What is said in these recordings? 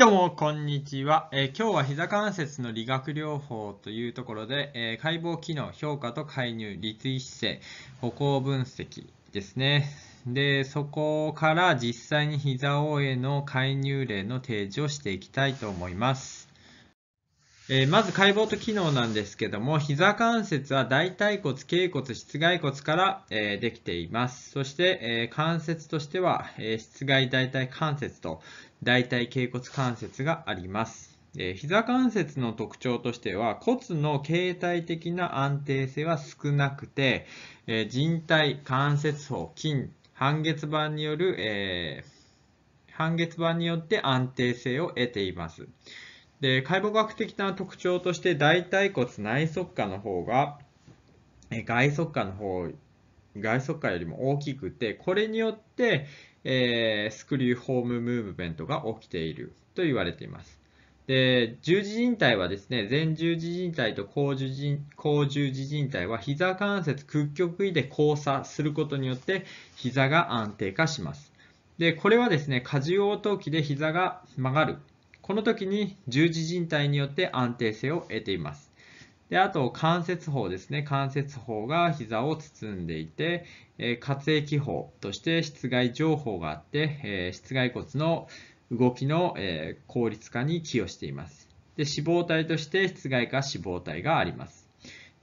どうも、こんにちは、えー、今日は膝関節の理学療法というところで、えー、解剖機能、評価と介入、立位姿勢、歩行分析ですね。で、そこから実際に膝応への介入例の提示をしていきたいと思います。えー、まず解剖と機能なんですけども、膝関節は大腿骨、頸骨、室外骨から、えー、できています。そして、えー、関節としては、え室外大腿関節と大腿頸骨関節があります。え膝関節の特徴としては骨の形態的な安定性は少なくて、え人体関節包筋半月板による、え半月板によって安定性を得ています。で解剖学的な特徴として大腿骨内側下の方が外側下の方外側下よりも大きくてこれによって、えー、スクリューホームムーブメントが起きていると言われていますで十字靭帯はですね前十字靭帯と後十字後十字靭帯は膝関節屈曲位で交差することによって膝が安定化しますでこれはですね荷重応答器で膝が曲がるこの時に十字靭帯によって安定性を得ています。であと関節法ですね関節法が膝を包んでいて、えー、滑液法として室外情報があって、えー、室外骨の動きの、えー、効率化に寄与していますで脂肪体として室外化脂肪体があります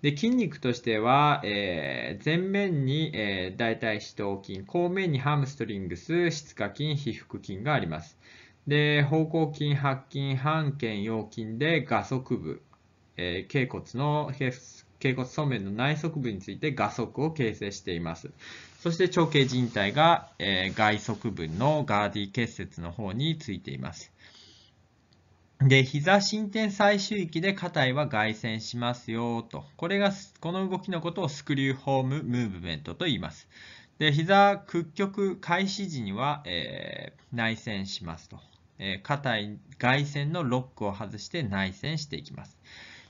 で筋肉としては、えー、前面に、えー、大腿四頭筋後面にハムストリングス質下筋皮腹筋がありますで、方向筋、白筋、半腱、腰筋で画側部、えー、頸骨の、頸骨側面の内側部について画側を形成しています。そして長径靭帯が、えー、外側部のガーディ結節の方についています。で、膝伸展最終域で肩は外旋しますよと。これが、この動きのことをスクリューホームムーブメントと言います。で、膝屈曲開始時には、えー、内旋しますと。え硬い外旋のロックを外して内旋していきます。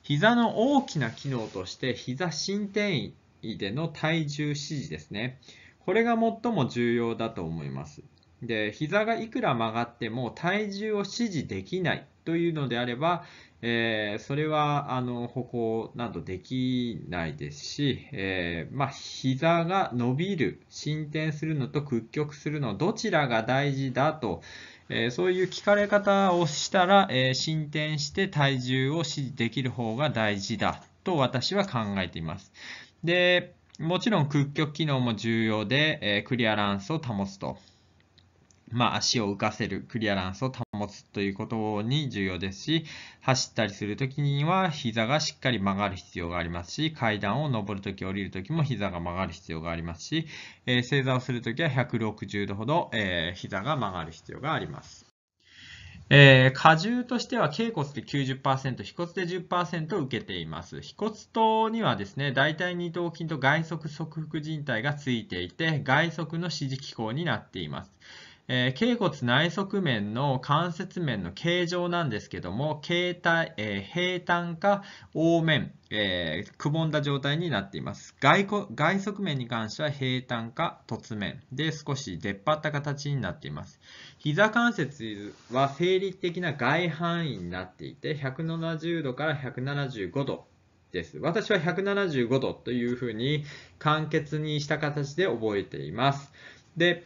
膝の大きな機能として膝伸展位での体重支持ですね。これが最も重要だと思います。で膝がいくら曲がっても体重を支持できないというのであれば、えー、それはあの歩行などできないですし、えーまあ、膝が伸びる、進展するのと屈曲するのどちらが大事だとえー、そういう聞かれ方をしたら、えー、進展して体重を支持できる方が大事だと私は考えています。で、もちろん屈曲機能も重要で、えー、クリアランスを保つと。まあ、足を浮かせる、クリアランスを保つということに重要ですし、走ったりするときには膝がしっかり曲がる必要がありますし、階段を上るとき、降りるときも膝が曲がる必要がありますし、えー、正座をするときは160度ほど、えー、膝が曲がる必要があります。えー、荷重としては頸骨で90%、腓骨で10%受けています。腓骨頭にはですね、大体二頭筋と外側側腹靭帯がついていて、外側の支持機構になっています。えー、脛骨内側面の関節面の形状なんですけども、形態、えー、平坦か凹面、えー、くぼんだ状態になっています。外外側面に関しては平坦か凸面で少し出っ張った形になっています。膝関節は生理的な外範囲になっていて、170度から175度です。私は175度というふうに簡潔にした形で覚えています。で、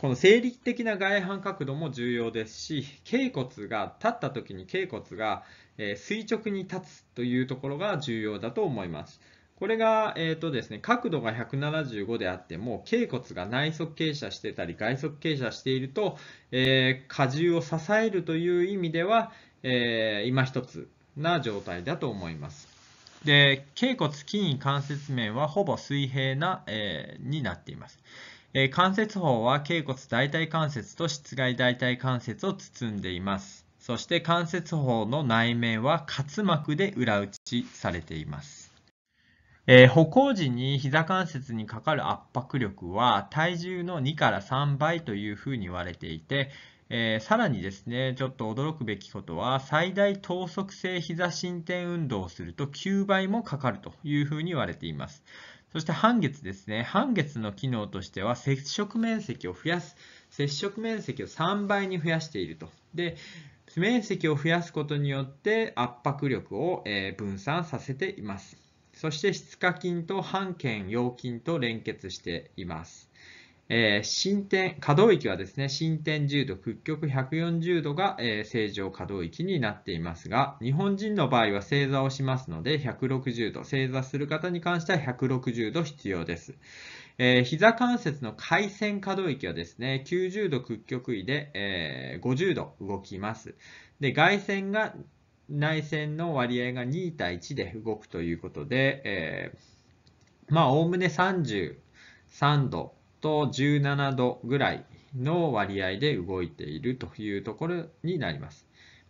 この生理的な外反角度も重要ですし、頸骨が立った時に頸骨が垂直に立つというところが重要だと思います。これが、えーとですね、角度が175であっても、頸骨が内側傾斜してたり、外側傾斜していると、えー、荷重を支えるという意味では、えー、今一つな状態だと思います。で、頸骨、筋関節面はほぼ水平な、えー、になっています。えー、関節包は脛骨大腿関節と室外大腿関節を包んでいます。そして関節包の内面は滑膜で裏打ちされています。歩行時に膝関節にかかる圧迫力は体重の2から3倍というふうに言われていて、えー、さらにですね、ちょっと驚くべきことは、最大等速性膝伸展運動をすると9倍もかかるというふうに言われています。そして半月ですね。半月の機能としては、接触面積を増やす。接触面積を3倍に増やしていると。で、面積を増やすことによって圧迫力を分散させています。そして、質化筋と半腱腰筋と連結しています。え進展、可動域はですね、進展10度、屈曲140度が、え正常可動域になっていますが、日本人の場合は正座をしますので、160度、正座する方に関しては160度必要です。えー、膝関節の回線可動域はですね、90度屈曲位で、えー、50度動きます。で、外線が内線の割合が2対1で動くということで、えー、まあ、おおむね33度と17度ぐらいの割合で動いているというところになります。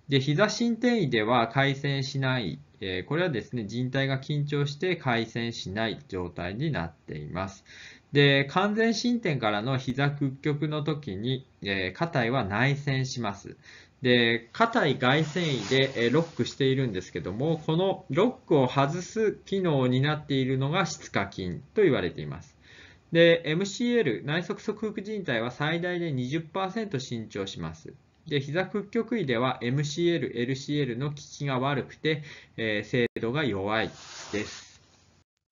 で、膝伸展位では回旋しない、えー、これはですね、人体が緊張して回旋しない状態になっています。で、完全伸展からの膝屈曲の時に、えー、肩は内旋します。で、肩位外旋位で、えー、ロックしているんですけども、このロックを外す機能になっているのが質化筋と言われています。で、MCL、内側側副靭帯は最大で20%伸長します。で、膝屈曲位では MCL、LCL の効きが悪くて、えー、精度が弱いです。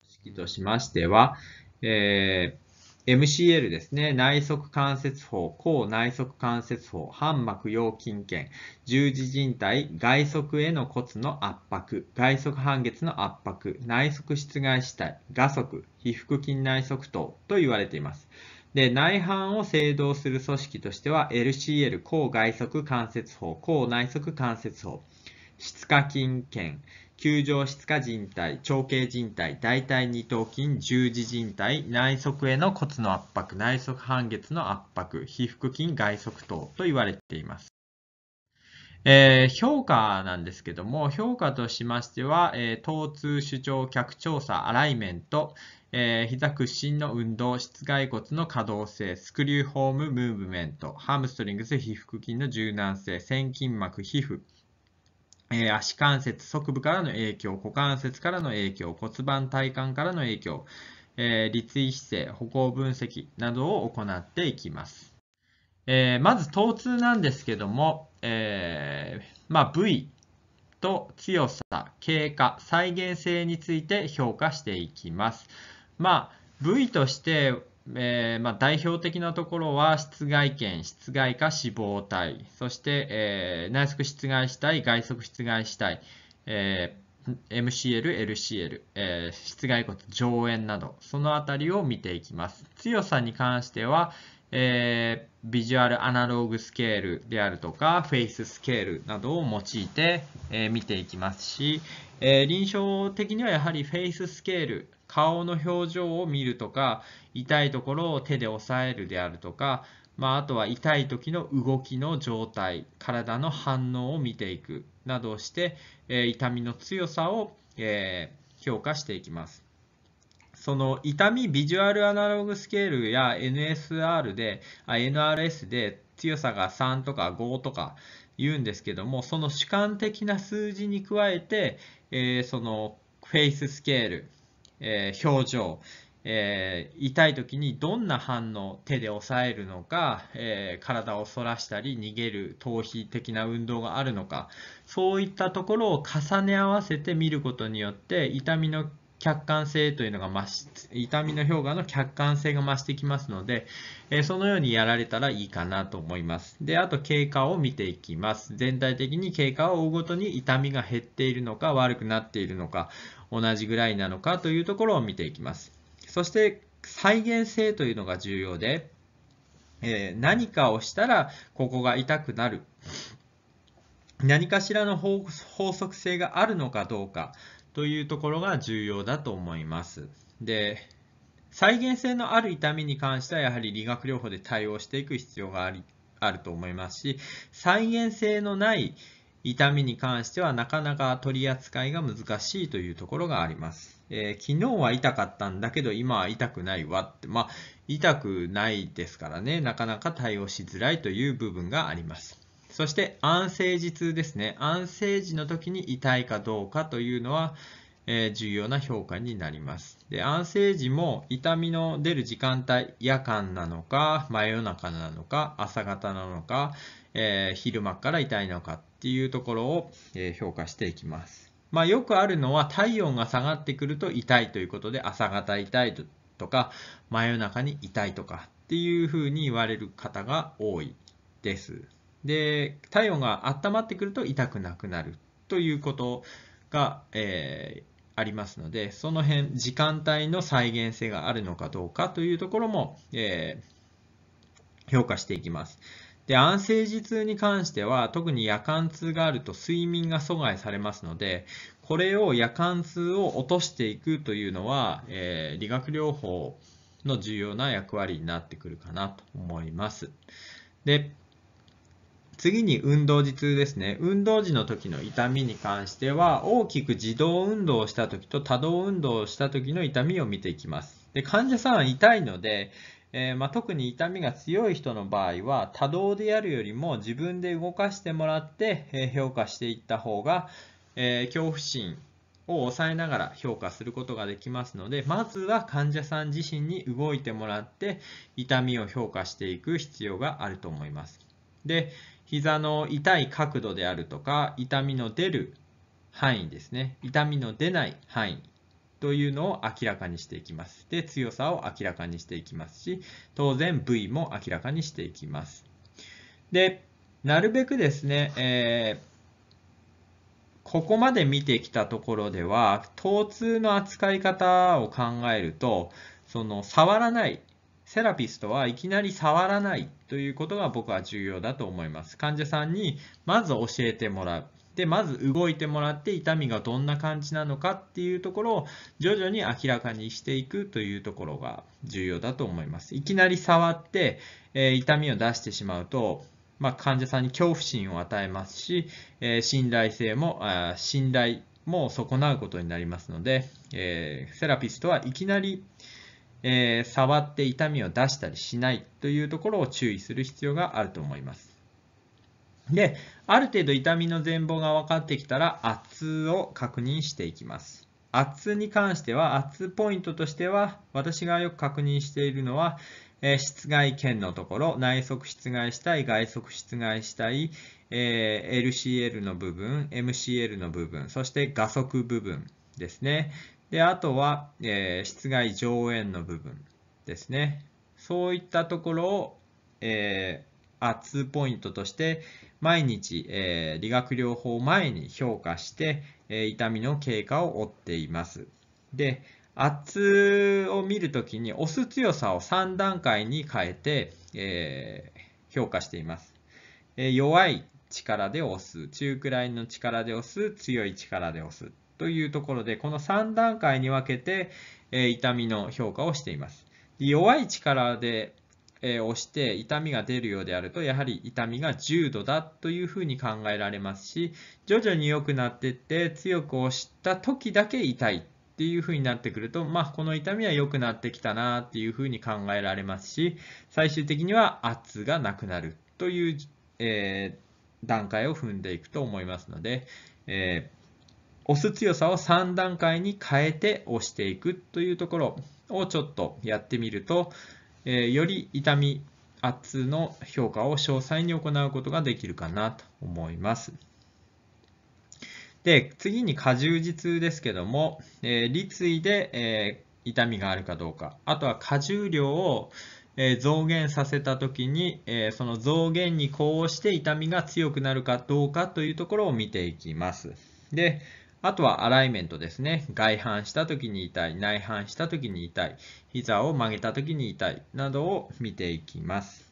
式としましては、えー MCL ですね、内側関節法、抗内側関節法、半膜腰筋腱、十字靭帯、外側への骨の圧迫、外側半月の圧迫、内側室外死体、画側、皮腹筋内側等と言われています。で、内反を制動する組織としては LCL、抗外側関節法、抗内側関節法、質下筋腱、球状質化人帯、長径人帯、大腿二頭筋、十字靭帯、内側への骨の圧迫、内側半月の圧迫、皮腹筋、外側等と言われています。えー、評価なんですけども、評価としましては、えー、疼痛、主張、脚調査、アライメント、えー、膝屈伸の運動、室外骨の可動性、スクリューホームムーブメント、ハムストリングス、皮腹筋の柔軟性、線筋膜、皮膚、え足関節、側部からの影響、股関節からの影響、骨盤体幹からの影響、え立位姿勢、歩行分析などを行っていきます。えまず、疼痛なんですけども、えまあ、部位と強さ、経過、再現性について評価していきます。まあ、部位としてえー、まあ、代表的なところは室外圏、室外化脂肪体、そして、えー、内側室外死体、外側室外死体、えー、MCL、LCL、えー、室外骨、上縁など、そのあたりを見ていきます。強さに関しては、えー、ビジュアルアナログスケールであるとか、フェイススケールなどを用いて、えー、見ていきますし、えー、臨床的にはやはりフェイススケール顔の表情を見るとか、痛いところを手で押さえるであるとか、まあ、あとは痛い時の動きの状態、体の反応を見ていくなどをして、え痛みの強さを、え評価していきます。その痛みビジュアルアナログスケールや NSR で、NRS で強さが3とか5とか言うんですけども、その主観的な数字に加えて、えそのフェイススケール、えー、表情、えー、痛い時にどんな反応手で押さえるのか、えー、体を反らしたり逃げる逃避的な運動があるのかそういったところを重ね合わせて見ることによって痛みの客観性というのが増し痛みの評価の客観性が増してきますので、えー、そのようにやられたらいいかなと思います。で、あと経過を見ていきます。全体的に経過を追うごとに痛みが減っているのか悪くなっているのか、同じぐらいなのかというところを見ていきます。そして再現性というのが重要で、えー、何かをしたらここが痛くなる。何かしらの法則性があるのかどうかというところが重要だと思います。で、再現性のある痛みに関してはやはり理学療法で対応していく必要がありあると思いますし、再現性のない痛みに関してはなかなか取り扱いが難しいというところがあります。えー、昨日は痛かったんだけど今は痛くないわって、まあ、痛くないですからね、なかなか対応しづらいという部分があります。そして安静時痛ですね。安静時の時に痛いかどうかというのは、えー、重要な評価になります。で安静時も痛みの出る時間帯、夜間なのか、真夜中なのか、朝方なのか、えー、昼間から痛いのかっていうところを、え評価していきます。まあ、よくあるのは体温が下がってくると痛いということで朝方痛いとか真夜中に痛いとかっていうふうに言われる方が多いです。で体温が温まってくると痛くなくなるということが、えー、ありますのでその辺時間帯の再現性があるのかどうかというところも、えー、評価していきます。で、安静時痛に関しては、特に夜間痛があると睡眠が阻害されますので、これを夜間痛を落としていくというのは、えー、理学療法の重要な役割になってくるかなと思います。で、次に運動時痛ですね。運動時の時の痛みに関しては、大きく自動運動をした時と多動運動をした時の痛みを見ていきます。で、患者さんは痛いので、えー、まあ、特に痛みが強い人の場合は多動でやるよりも自分で動かしてもらって、えー、評価していった方が、えー、恐怖心を抑えながら評価することができますのでまずは患者さん自身に動いてもらって痛みを評価していく必要があると思います。で膝の痛い角度であるとか痛みの出る範囲ですね痛みの出ない範囲というのを明らかにしていきます。で、強さを明らかにしていきますし、当然 V も明らかにしていきます。で、なるべくですね、えーここまで見てきたところでは、疼痛の扱い方を考えると、その触らない、セラピストはいきなり触らないということが僕は重要だと思います。患者さんにまず教えてもらう。、まず動いてもらって痛みがどんな感じなのかっていうところを徐々に明らかにしていくというところが重要だと思います。いきなり触って、えー、痛みを出してしまうと、まあ、患者さんに恐怖心を与えますし、えー、信頼性も、あ信頼も損なうことになりますので、えー、セラピストはいきなり、えー、触って痛みを出したりしないというところを注意する必要があると思います。で、ある程度痛みの全貌が分かってきたら圧を確認していきます。圧に関しては、圧ポイントとしては、私がよく確認しているのは、えー、室外圏のところ、内側室外したい、外側室外したい、えー、LCL の部分、MCL の部分、そして画速部分ですね。で、あとは、えー、室外上縁の部分ですね。そういったところを、えアツポイントとして、毎日、えー、理学療法前に評価して、えー、痛みの経過を追っています。で、圧を見るときに押す強さを3段階に変えて、えー、評価しています。え弱い力で押す、中くらいの力で押す、強い力で押すというところで、この3段階に分けて、え痛みの評価をしています。弱い力で押して痛みが出るようであると、やはり痛みが重度だというふうに考えられますし、徐々に良くなっていって、強く押した時だけ痛いっていうふうになってくると、まあ、この痛みは良くなってきたなっていうふうに考えられますし、最終的には圧がなくなるという、えー、段階を踏んでいくと思いますので、えー押す強さを3段階に変えて押していくというところをちょっとやってみると、えー、より痛み圧の評価を詳細に行うことができるかなと思います。で次に過重時痛ですけども、えー、立位で、えー、痛みがあるかどうかあとは過重量を、えー、増減させた時に、えその増減に呼応して痛みが強くなるかどうかというところを見ていきます。であとはアライメントですね。外反した時に痛い、内反した時に痛い、膝を曲げた時に痛いなどを見ていきます。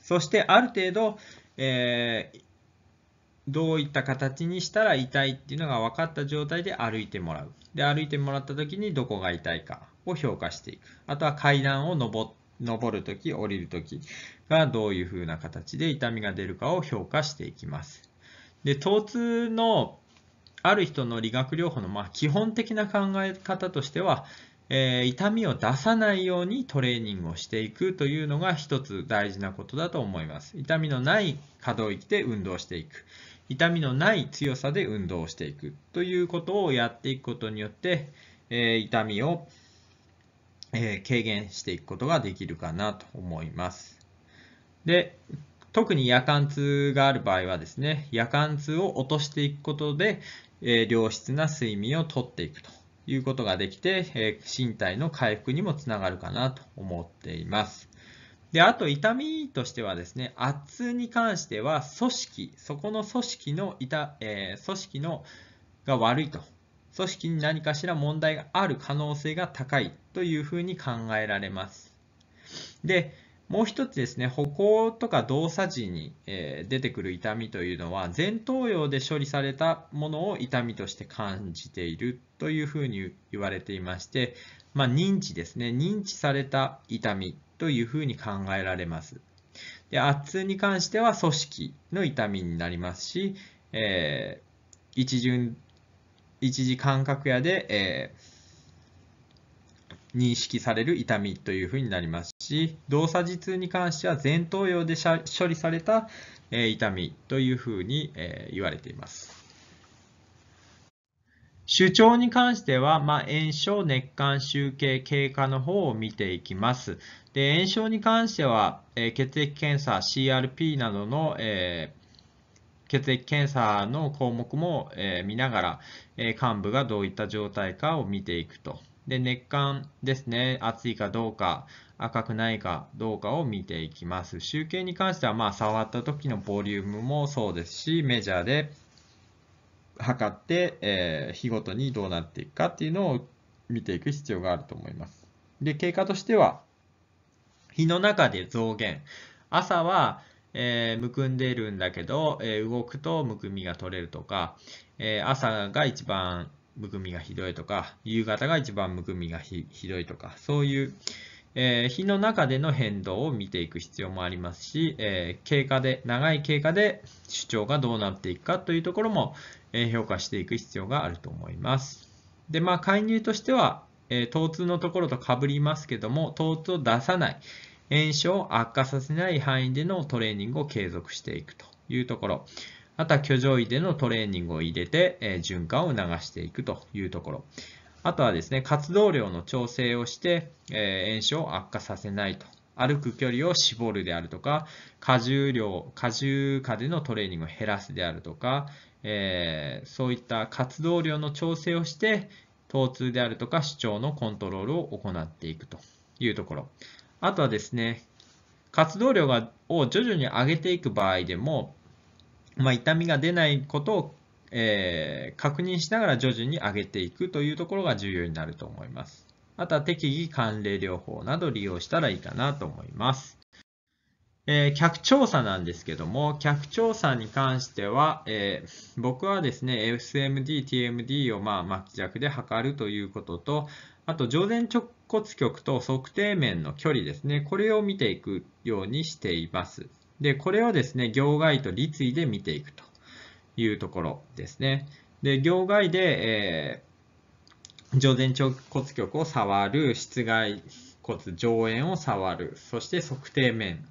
そしてある程度、えー、どういった形にしたら痛いっていうのが分かった状態で歩いてもらう。で、歩いてもらった時にどこが痛いかを評価していく。あとは階段を上るとき、降りるときがどういうふうな形で痛みが出るかを評価していきます。で、疼痛のある人の理学療法のま基本的な考え方としては、えー、痛みを出さないようにトレーニングをしていくというのが一つ大事なことだと思います。痛みのない可動域で運動していく。痛みのない強さで運動をしていくということをやっていくことによって、えー、痛みを、えー、軽減していくことができるかなと思います。で、特に夜間痛がある場合はですね、夜間痛を落としていくことで、え良質な睡眠をとっていくということができて、え身体の回復にもつながるかなと思っています。で、あと痛みとしてはですね、圧に関しては組織、そこの組織の痛、えー、組織のが悪いと、組織に何かしら問題がある可能性が高いというふうに考えられます。で、もう一つですね、歩行とか動作時に、出てくる痛みというのは、前頭葉で処理されたものを痛みとして感じているというふうに言われていまして、まあ、認知ですね、認知された痛みというふうに考えられます。で圧痛に関しては組織の痛みになりますし、えー、一一時感覚やで、えー、認識される痛みというふうになりますし、動作時痛に関しては前頭葉で処理された、え痛みというふうに、え言われています。主張に関しては、まあ、炎症、熱管、集計、経過の方を見ていきます。で炎症に関しては、え血液検査、CRP などの、え血液検査の項目も、え見ながら、え部がどういった状態かを見ていくと。で熱管ですね、熱いかどうか、赤くないかどうかを見ていきます。集計に関しては、まあ、触った時のボリュームもそうですし、メジャーで測って、えー、日ごとにどうなっていくかっていうのを見ていく必要があると思います。で、経過としては、日の中で増減。朝は、えー、むくんでるんだけど、えー、動くとむくみが取れるとか、えー、朝が一番むくみがひどいとか、夕方が一番むくみがひどいとか、そういう、えー、日の中での変動を見ていく必要もありますし、えー、経過で、長い経過で主張がどうなっていくかというところも、えー、評価していく必要があると思います。で、まあ、介入としては、え疼痛のところとかぶりますけども、疼痛を出さない、炎症を悪化させない範囲でのトレーニングを継続していくというところ、あとは居上位でのトレーニングを入れて、え循環を促していくというところ、あとはですね、活動量の調整をして、えー、炎症を悪化させないと。歩く距離を絞るであるとか、荷重量、荷重下でのトレーニングを減らすであるとか、えー、そういった活動量の調整をして、疼痛であるとか主張のコントロールを行っていくというところ。あとはですね、活動量がを徐々に上げていく場合でも、まあ、痛みが出ないことをえー、確認しながら徐々に上げていくというところが重要になると思います。あとは適宜寒冷療法など利用したらいいかなと思います。えー、客調査なんですけども、客調査に関しては、えー、僕はですね、SMD、TMD をまあ巻き尺で測るということと、あと、上前直骨極と測定面の距離ですね、これを見ていくようにしています。で、これをですね、行外と立位で見ていくと。いうところですね。で、業外で、えー、上前腸骨局を触る、室外骨上縁を触る、そして測定面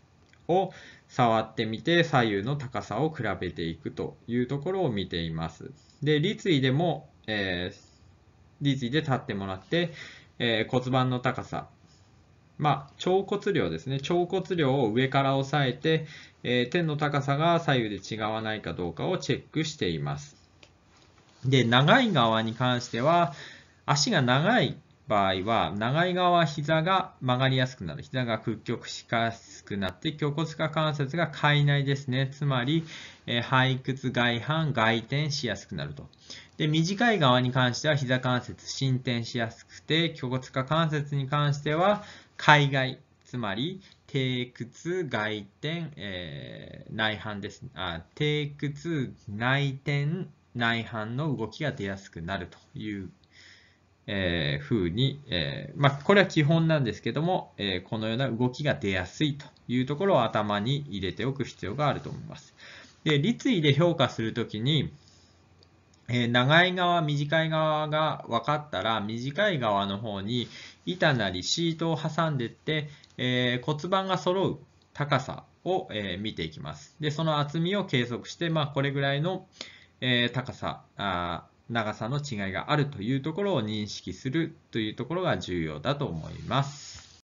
を触ってみて左右の高さを比べていくというところを見ています。で、立位でも、えー、立位で立ってもらって、えー、骨盤の高さまあ、腸骨量ですね。腸骨量を上から押さえて、えー、の高さが左右で違わないかどうかをチェックしています。で、長い側に関しては、足が長い場合は、長い側膝が曲がりやすくなる。膝が屈曲しやすくなって、胸骨下関節が開内ですね。つまり、えー、背屈、外反、外転しやすくなると。で、短い側に関しては、膝関節、伸展しやすくて、胸骨下関節に関しては、海外、つまり、低屈外転、えー、内反です。あ低屈内転内反の動きが出やすくなるという、えー、ふうに、えー、まあ、これは基本なんですけども、えー、このような動きが出やすいというところを頭に入れておく必要があると思います。で、立位で評価するときに、え長い側、短い側が分かったら、短い側の方に板なりシートを挟んでって、えー、骨盤が揃う高さを、えー、見ていきます。で、その厚みを計測して、まあ、これぐらいの、えー、高さあ、長さの違いがあるというところを認識するというところが重要だと思います。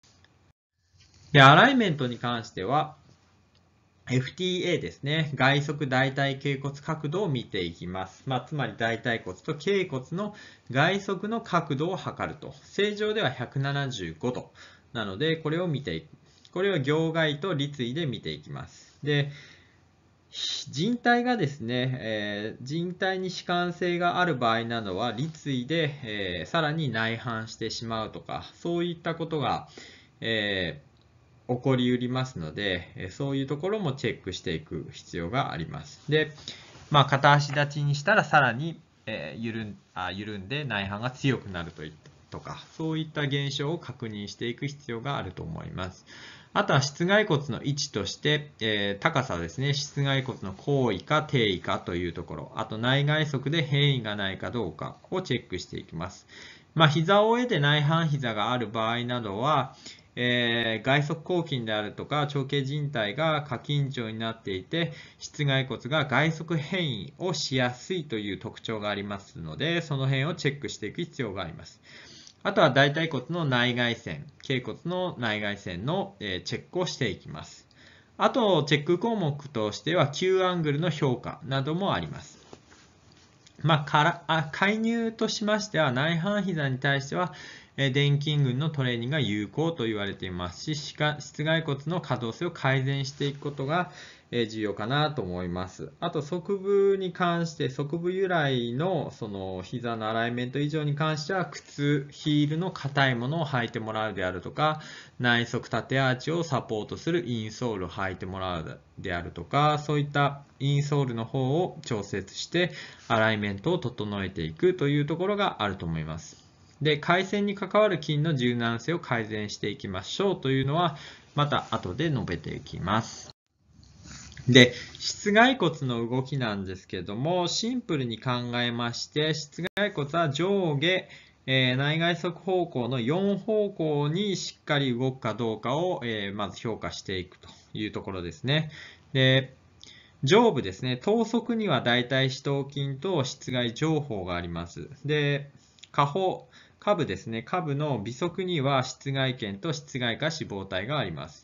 で、アライメントに関しては、FTA ですね、外側大腿脛骨角度を見ていきます。まあ、つまり大腿骨と脛骨の外側の角度を測ると。正常では175度。なので、これを見ていく。これを行外と立位で見ていきます。で、人体がですね、えー、人体に弛緩性がある場合などは、立位で、えー、さらに内反してしまうとか、そういったことが、えー起こりうりますので、そういうところもチェックしていく必要があります。で、まあ、片足立ちにしたらさらに、えー、緩んあ緩んで内反が強くなるといったとか、そういった現象を確認していく必要があると思います。あとは室外骨の位置として、えー、高さですね、室外骨の高位か低位かというところ、あと内外側で変異がないかどうかをチェックしていきます。まあ、膝を得て内反膝がある場合などは、えー、外側抗筋であるとか、長径靭帯が過緊張になっていて、室外骨が外側変異をしやすいという特徴がありますので、その辺をチェックしていく必要があります。あとは大腿骨の内外線、頸骨の内外線の、えチェックをしていきます。あと、チェック項目としては、Q アングルの評価などもあります。まあ、からあ介入としましては内反膝に対しては、え電筋群のトレーニングが有効と言われていますし室外骨の可動性を改善していくことが、え重要かなと思います。あと、側部に関して、側部由来のその膝のアライメント以上に関しては、靴、ヒールの硬いものを履いてもらうであるとか、内側縦アーチをサポートするインソールを履いてもらうであるとか、そういったインソールの方を調節して、アライメントを整えていくというところがあると思います。で、回線に関わる筋の柔軟性を改善していきましょうというのは、また後で述べていきます。で、室外骨の動きなんですけども、シンプルに考えまして、室外骨は上下、えー、内外側方向の4方向にしっかり動くかどうかを、えー、まず評価していくというところですね。で、上部ですね、等速には大体四頭筋と室外情報があります。で、下方、下部ですね、下部の微側には室外腱と室外下脂肪体があります。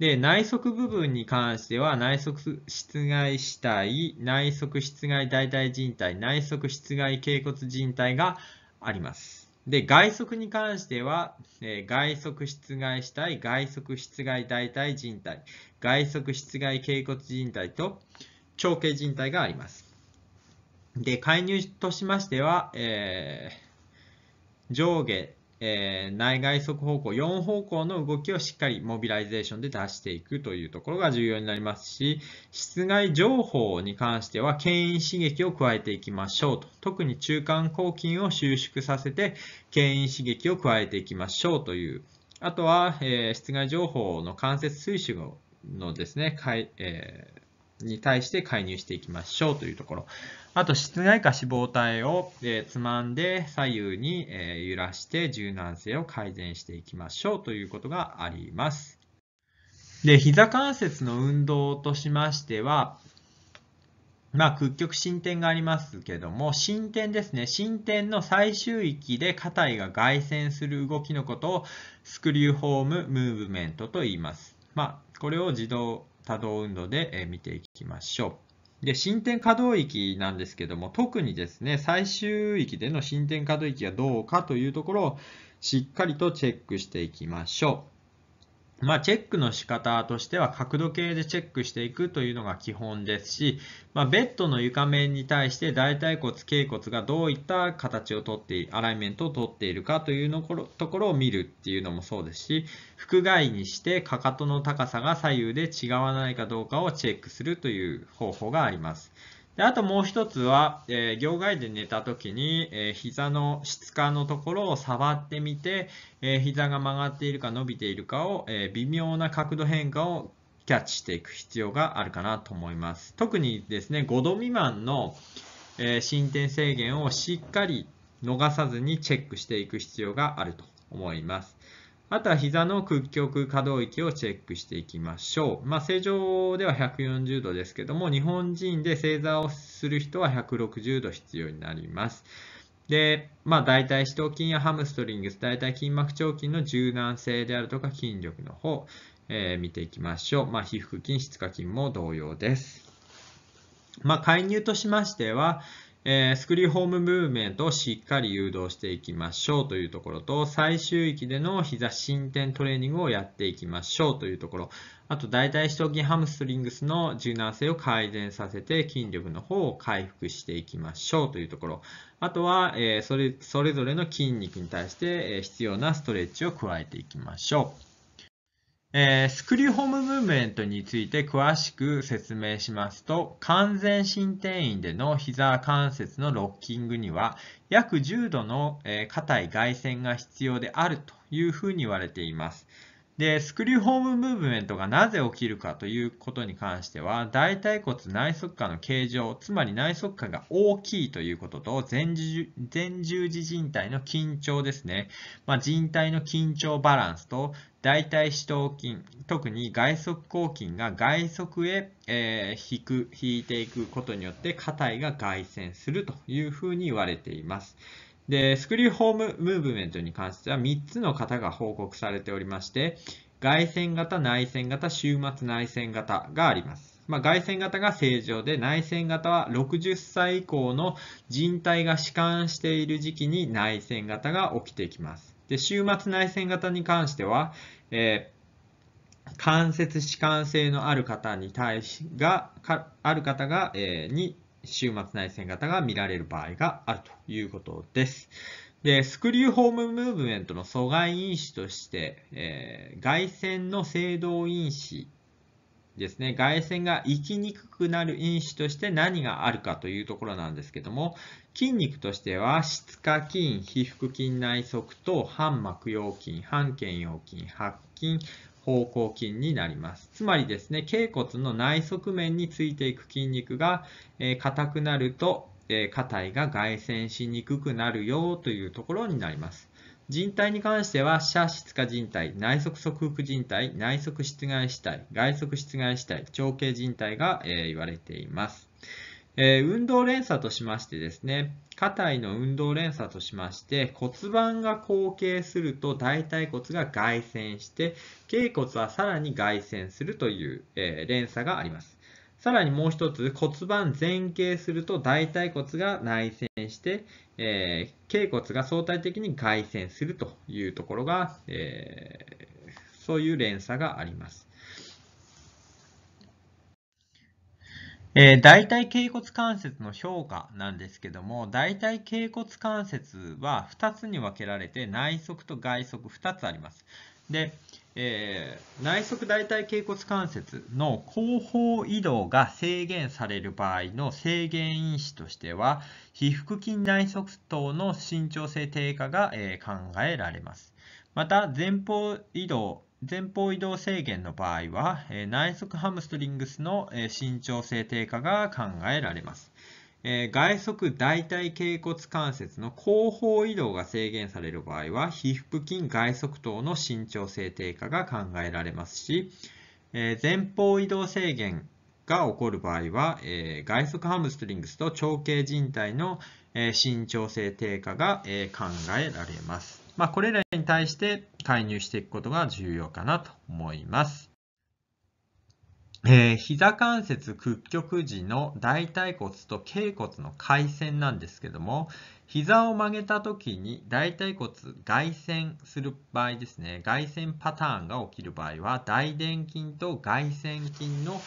で、内側部分に関しては、内側室外死体、内側室外大替人体、内側室外頸骨人体があります。で、外側に関しては、えー、外側室外死体、外側室外大替人体、外側室外頸骨人体と長径人体があります。で、介入としましては、えー、上下えー、内外側方向4方向の動きをしっかりモビライゼーションで出していくというところが重要になりますし室外情報に関しては牽引刺激を加えていきましょうと特に中間抗菌を収縮させて牽引刺激を加えていきましょうというあとは、えー、室外情報の間接推進のですね、えー、に対して介入していきましょうというところ。あと、室内下脂肪体を、えつまんで左右に、え揺らして柔軟性を改善していきましょうということがあります。で、膝関節の運動としましては、まあ、屈曲進展がありますけども、進展ですね。進展の最終域で肩位が外旋する動きのことをスクリューホームムーブメントと言います。まあ、これを自動多動運動で見ていきましょう。で、進展可動域なんですけども、特にですね、最終域での進展可動域がどうかというところをしっかりとチェックしていきましょう。まあ、チェックの仕方としては角度計でチェックしていくというのが基本ですし、まあ、ベッドの床面に対して大腿骨、頸骨がどういった形をとって、アライメントをとっているかというのところを見るっていうのもそうですし、腹外にしてかかとの高さが左右で違わないかどうかをチェックするという方法があります。であともう一つは、えー、行外で寝た時に、えー、膝の質感のところを触ってみて、えー、膝が曲がっているか伸びているかを、えー、微妙な角度変化をキャッチしていく必要があるかなと思います。特にですね、5度未満の、え進展制限をしっかり逃さずにチェックしていく必要があると思います。あとは膝の屈曲可動域をチェックしていきましょう。まあ、正常では140度ですけども、日本人で正座をする人は160度必要になります。で、まあ、大腿四頭筋やハムストリングス、大腿筋膜腸筋の柔軟性であるとか筋力の方、えー、見ていきましょう。まあ、皮膚筋、質化筋も同様です。まあ、介入としましては、えスクリーーホームムーブメントをしっかり誘導していきましょうというところと、最終域での膝伸展トレーニングをやっていきましょうというところ、あと大腿四頭筋ハムストリングスの柔軟性を改善させて筋力の方を回復していきましょうというところ、あとは、えそれそれぞれの筋肉に対して必要なストレッチを加えていきましょう。えー、スクリューホームムーブメントについて詳しく説明しますと、完全伸展移での膝関節のロッキングには、約10度の、えー、硬い外旋が必要であるというふうに言われています。で、スクリューホームムーブメントがなぜ起きるかということに関しては、大腿骨内側下の形状、つまり内側下が大きいということと、前十前十字靭帯の緊張ですね、まあ、靭帯の緊張バランスと、大腿四頭筋、特に外側後筋が外側へ、えー、引く、引いていくことによって肩が外旋するというふうに言われています。で、スクリューホームムーブメントに関しては3つの方が報告されておりまして、外旋型、内旋型、終末内旋型があります。まあ、外旋型が正常で、内旋型は60歳以降の人体が弛緩している時期に内旋型が起きてきます。で、終末内戦型に関しては、えー、関節弛緩性のある方に対しが、かある方が、えー、に、終末内戦型が見られる場合があるということです。で、スクリューホームムーブメントの阻害因子として、えー、外線の制動因子ですね、外線が生きにくくなる因子として何があるかというところなんですけども、筋肉としては、質化筋、皮腹筋内側と、反膜腰筋、反腱腰筋、白筋、方向筋になります。つまりですね、頸骨の内側面についていく筋肉が、え硬くなると、えー、硬いが外旋しにくくなるよというところになります。人体に関しては、射質化人体、内側側腹人体、内側室外死体、外側室外死体、長径人体が、えー、言われています。えー、運動連鎖としましてですね、肩体の運動連鎖としまして、骨盤が後傾すると大腿骨が外旋して、頸骨はさらに外旋するという、えー、連鎖があります。さらにもう一つ骨盤前傾すると大腿骨が内旋して、えー、頸骨が相対的に外旋するというところが、えー、そういう連鎖があります。えー、大腿頸骨関節の評価なんですけども、大腿頸骨関節は2つに分けられて、内側と外側2つあります。で、えー、内側大腿脛骨関節の後方移動が制限される場合の制限因子としては皮腹筋内側等の伸長性低下が、えー、考えられますまた前方移動前方移動制限の場合は、えー、内側ハムストリングスの、えー、伸長性低下が考えられますえー、外側大腿頸骨関節の後方移動が制限される場合は、皮腹筋外側等の伸長性低下が考えられますし、えー、前方移動制限が起こる場合は、えー、外側ハムストリングスと長径靭帯の、え伸長性低下が、え考えられます。まあ、これらに対して介入していくことが重要かなと思います。えー、膝関節屈曲時の大腿骨と脛骨の回線なんですけども膝を曲げた時に大腿骨外旋する場合ですね外旋パターンが起きる場合は大臀筋と外旋筋の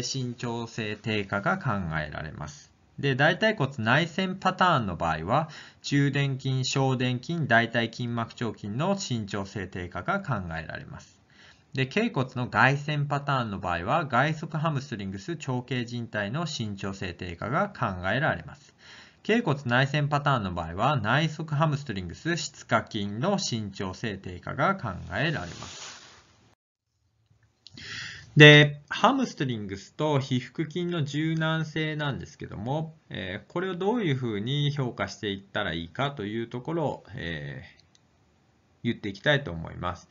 伸長性低下が考えられますで大腿骨内旋パターンの場合は中臀筋小臀筋大腿筋膜張筋の伸長性低下が考えられますで、頸骨の外旋パターンの場合は、外側ハムストリングス長径靭帯の伸長性低下が考えられます。頸骨内旋パターンの場合は、内側ハムストリングス質下筋の伸長性低下が考えられます。で、ハムストリングスと皮腹筋の柔軟性なんですけども、えー、これをどういうふうに評価していったらいいかというところを、えー、言っていきたいと思います。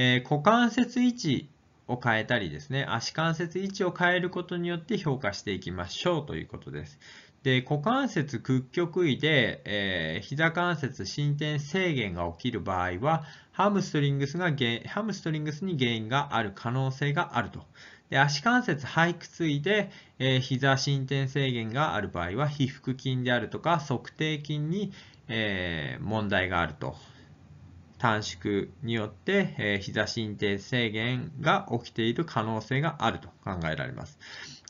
えー、股関節位置を変えたりですね、足関節位置を変えることによって評価していきましょうということです。で股関節屈曲位で、えー、膝関節伸展制限が起きる場合はハムストリングスがハムストリングスに原因がある可能性があると。で足関節背屈位で、えー、膝伸展制限がある場合は皮腹筋であるとか測定筋に、えー、問題があると短縮によって、えー、膝神経制限が起きている可能性があると考えられます。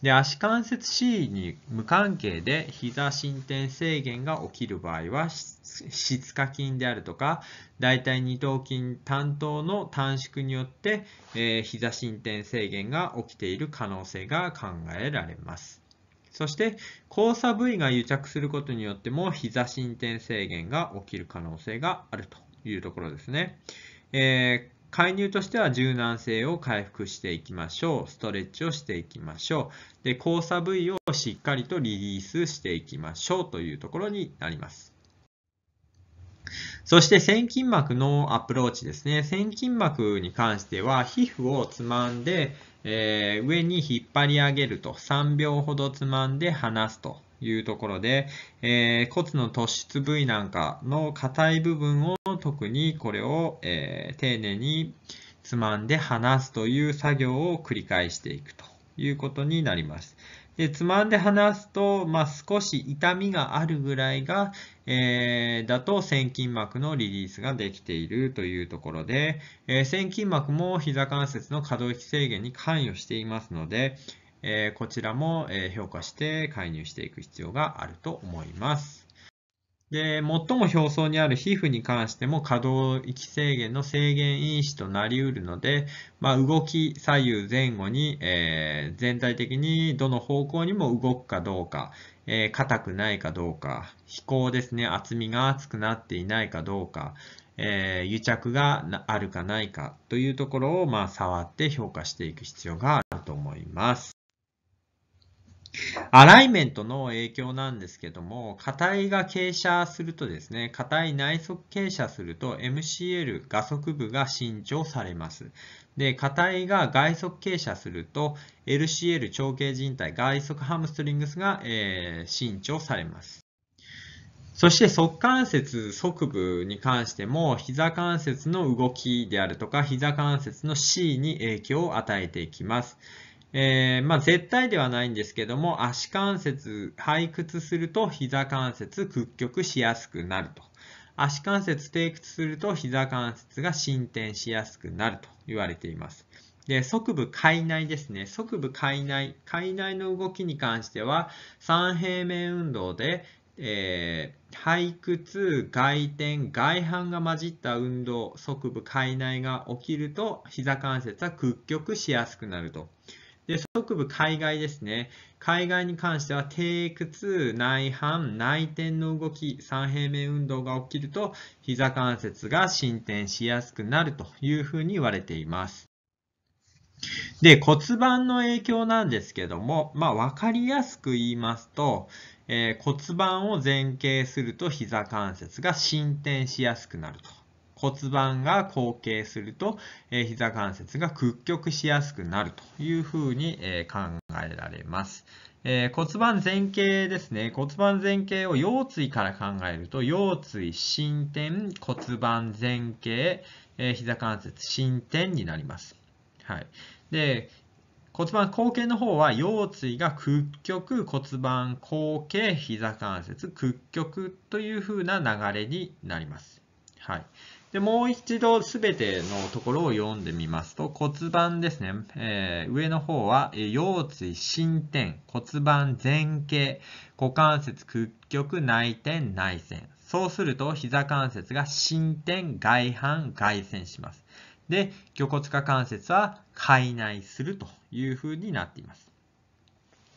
で足関節 C に無関係で膝伸展制限が起きる場合は質化筋であるとか大腿二頭筋担当の短縮によって、えー、膝伸展制限が起きている可能性が考えられます。そして交差部位が癒着することによっても膝伸展制限が起きる可能性があるというところですね。えー、介入としては柔軟性を回復していきましょう。ストレッチをしていきましょう。で、交差部位をしっかりとリリースしていきましょうというところになります。そして線筋膜のアプローチですね。線筋膜に関しては、皮膚をつまんで、えー、上に引っ張り上げると、3秒ほどつまんで離すというところで、えー、骨の突出部位なんかの硬い部分を特にこれを、えー、丁寧につまんで離すという作業を繰り返していくということになります。でつまんで離すと、まあ、少し痛みがあるぐらいが、えー、だと線筋膜のリリースができているというところで、えー、筋膜も膝関節の可動域制限に関与していますので、えこちらも評価して介入していく必要があると思います。で、最も表層にある皮膚に関しても可動域制限の制限因子となりうるので、まあ、動き左右前後に、えー、全体的にどの方向にも動くかどうか、えー、硬くないかどうか、飛行ですね、厚みが厚くなっていないかどうか、えー、癒着があるかないかというところを、まあ、触って評価していく必要があると思います。アライメントの影響なんですけども、硬いが傾斜するとですね、硬い内側傾斜すると MCL 画側部が伸長されます。で、硬いが外側傾斜すると LCL 長径靭帯外側ハムストリングスが、えー、伸長されます。そして側関節、側部に関しても、膝関節の動きであるとか、膝関節の C に影響を与えていきます。えー、まあ、絶対ではないんですけども、足関節、背屈すると膝関節屈曲しやすくなると。足関節低屈すると膝関節が伸展しやすくなると言われています。で、側部海内ですね。側部海内。海内の動きに関しては、三平面運動で、えー、背屈、外転、外反が混じった運動、側部海内が起きると、膝関節は屈曲しやすくなると。で、側部海外ですね。海外に関しては低屈、内反、内転の動き、三平面運動が起きると、膝関節が伸展しやすくなるというふうに言われています。で、骨盤の影響なんですけども、まあ、わかりやすく言いますと、えー、骨盤を前傾すると膝関節が伸展しやすくなると。骨盤が後傾すると、えー、膝関節が屈曲しやすくなるというふうに、えー、考えられます。えー、骨盤前傾ですね。骨盤前傾を腰椎から考えると、腰椎、伸展、骨盤前傾、えー、膝関節、伸展になります。はい。で、骨盤後傾の方は腰椎が屈曲骨盤後傾膝関節屈曲という風な流れになります。はい、で、もう一度すべてのところを読んでみますと、骨盤ですね。えー、上の方は、腰椎、伸展、骨盤、前傾、股関節、屈曲、内転、内旋。そうすると、膝関節が伸展、外反、外旋します。で、虚骨下関節は、解内するというふうになっています。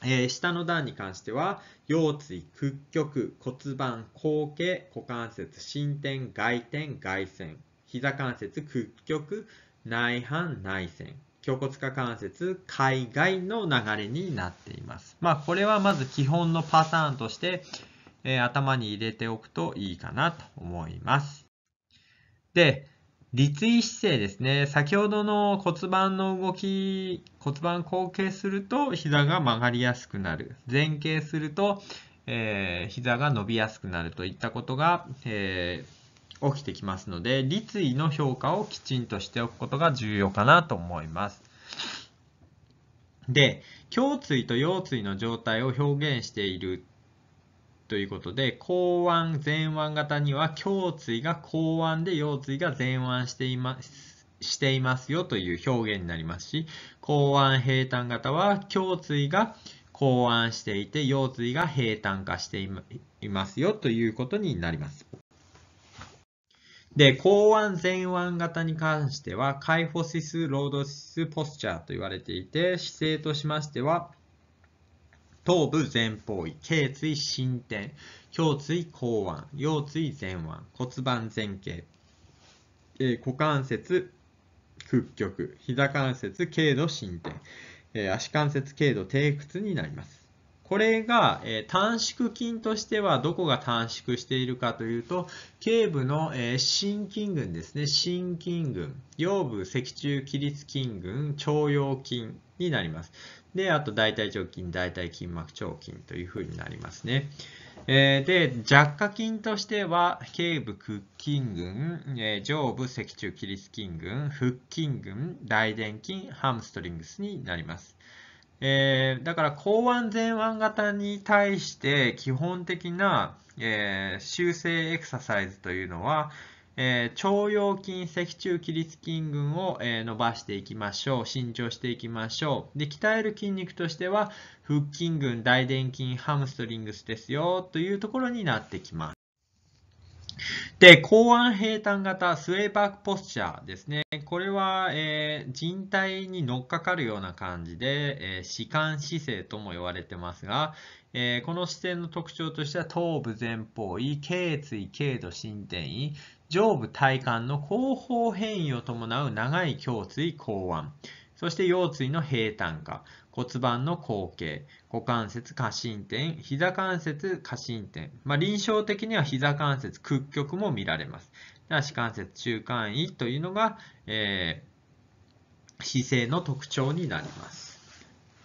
えー、下の段に関しては腰椎屈曲骨盤後傾股関節伸展外転外旋膝関節屈曲内反内旋胸骨下関節海外の流れになっています。まあ、これはまず基本のパターンとして、えー、頭に入れておくといいかなと思います。で、立位姿勢ですね。先ほどの骨盤の動き、骨盤後傾すると膝が曲がりやすくなる。前傾すると、えー、膝が伸びやすくなるといったことが、えー、起きてきますので、立位の評価をきちんとしておくことが重要かなと思います。で、胸椎と腰椎の状態を表現しているということで、後腕、前腕型には胸椎が後腕で腰椎が前腕しています。していますよという表現になりますし、後腕平坦型は胸椎が後腕していて、腰椎が平坦化していますよということになります。で、後腕前腕型に関しては、解放指数、労働指数、ポスチャーと言われていて、姿勢としましては、頭部前方位、頸椎伸展、胸椎後腕、腰椎前腕、骨盤前傾、えー、股関節屈曲、膝関節軽度伸展、えー、足関節軽度低屈になります。これが、えー、短縮筋としてはどこが短縮しているかというと、頸部の、えー、心筋群ですね、心筋群、腰部脊柱起立筋群、腸腰筋になります。で、あと大腿腸筋、大腿筋膜腸筋というふうになりますね。えー、で、弱化筋としては、頸部屈筋群、えー、上部脊柱起立筋群、腹筋群、大臀筋、ハムストリングスになります。えー、だから後腕前腕型に対して基本的な、えー、修正エクササイズというのは、えー、腸腰筋、脊柱起立筋群を、えー、伸ばしていきましょう。伸長していきましょう。で、鍛える筋肉としては、腹筋群、大臀筋、ハムストリングスですよ、というところになってきます。で、後腕平坦型スウェーバックポスチャーですね。これは、えー、人体に乗っかかるような感じで、えー、間姿勢とも言われてますが、えー、この姿勢の特徴としては頭部前方位、頸椎、軽度進展位、上部体幹の後方変異を伴う長い胸椎後腕、そして腰椎の平坦化、骨盤の後傾、股関節過伸点、膝関節過伸点。まあ、臨床的には膝関節屈曲も見られます。足関節中間位というのが、えー、姿勢の特徴になります。